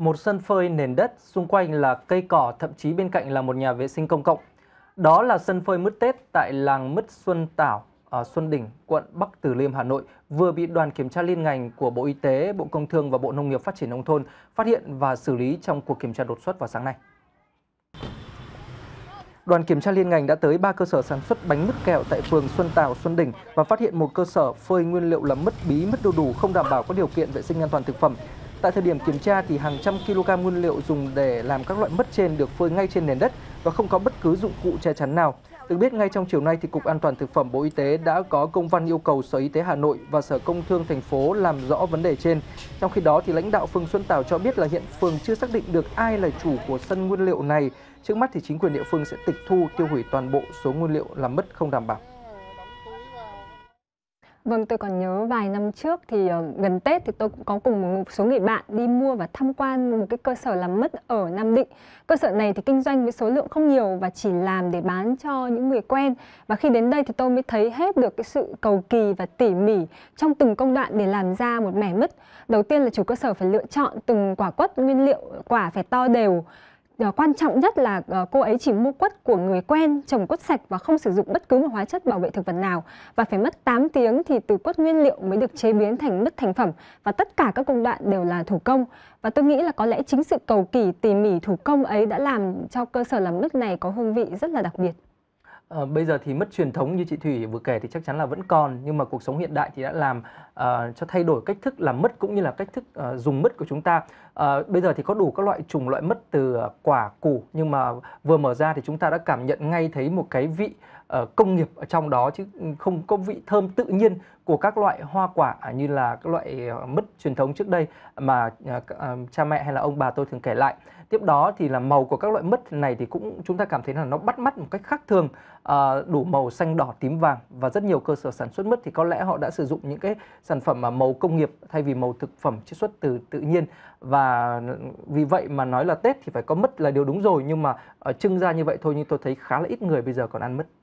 một sân phơi nền đất, xung quanh là cây cỏ, thậm chí bên cạnh là một nhà vệ sinh công cộng. Đó là sân phơi mứt Tết tại làng Mứt Xuân Tảo, ở à, Xuân Đỉnh, quận Bắc Từ Liêm, Hà Nội vừa bị đoàn kiểm tra liên ngành của Bộ Y tế, Bộ Công Thương và Bộ Nông nghiệp Phát triển Nông thôn phát hiện và xử lý trong cuộc kiểm tra đột xuất vào sáng nay. Đoàn kiểm tra liên ngành đã tới 3 cơ sở sản xuất bánh mứt kẹo tại phường Xuân Tảo, Xuân Đỉnh và phát hiện một cơ sở phơi nguyên liệu là mứt bí, mứt đu đủ không đảm bảo các điều kiện vệ sinh an toàn thực phẩm. Tại thời điểm kiểm tra thì hàng trăm kg nguyên liệu dùng để làm các loại mứt trên được phơi ngay trên nền đất và không có bất cứ dụng cụ che chắn nào. Được biết ngay trong chiều nay thì Cục An toàn thực phẩm Bộ Y tế đã có công văn yêu cầu Sở Y tế Hà Nội và Sở Công Thương thành phố làm rõ vấn đề trên. Trong khi đó thì lãnh đạo phường Xuân Tảo cho biết là hiện phường chưa xác định được ai là chủ của sân nguyên liệu này. Trước mắt thì chính quyền địa phương sẽ tịch thu tiêu hủy toàn bộ số nguyên liệu làm mất không đảm bảo. Vâng, tôi còn nhớ vài năm trước thì uh, gần Tết thì tôi cũng có cùng một số người bạn đi mua và tham quan một cái cơ sở làm mứt ở Nam Định. Cơ sở này thì kinh doanh với số lượng không nhiều và chỉ làm để bán cho những người quen. Và khi đến đây thì tôi mới thấy hết được cái sự cầu kỳ và tỉ mỉ trong từng công đoạn để làm ra một mẻ mứt. Đầu tiên là chủ cơ sở phải lựa chọn từng quả quất nguyên liệu quả phải to đều Ờ, quan trọng nhất là ờ, cô ấy chỉ mua quất của người quen trồng quất sạch và không sử dụng bất cứ một hóa chất bảo vệ thực vật nào và phải mất 8 tiếng thì từ quất nguyên liệu mới được chế biến thành mứt thành phẩm và tất cả các công đoạn đều là thủ công và tôi nghĩ là có lẽ chính sự cầu kỳ tỉ mỉ thủ công ấy đã làm cho cơ sở làm mứt này có hương vị rất là đặc biệt À, bây giờ thì mất truyền thống như chị Thủy vừa kể thì chắc chắn là vẫn còn nhưng mà cuộc sống hiện đại thì đã làm uh, cho thay đổi cách thức làm mất cũng như là cách thức uh, dùng mất của chúng ta. Uh, bây giờ thì có đủ các loại chủng loại mất từ uh, quả củ nhưng mà vừa mở ra thì chúng ta đã cảm nhận ngay thấy một cái vị uh, công nghiệp ở trong đó chứ ừ, không có vị thơm tự nhiên của các loại hoa quả như là các loại uh, mứt truyền thống trước đây mà uh, uh, cha mẹ hay là ông bà tôi thường kể lại. Tiếp đó thì là màu của các loại mứt này thì cũng chúng ta cảm thấy là nó bắt mắt một cách khác thường Ờ, đủ màu xanh đỏ tím vàng và rất nhiều cơ sở sản xuất mứt thì có lẽ họ đã sử dụng những cái sản phẩm mà màu công nghiệp thay vì màu thực phẩm chiết xuất từ tự nhiên và vì vậy mà nói là Tết thì phải có mứt là điều đúng rồi nhưng mà uh, trưng ra như vậy thôi nhưng tôi thấy khá là ít người bây giờ còn ăn mứt.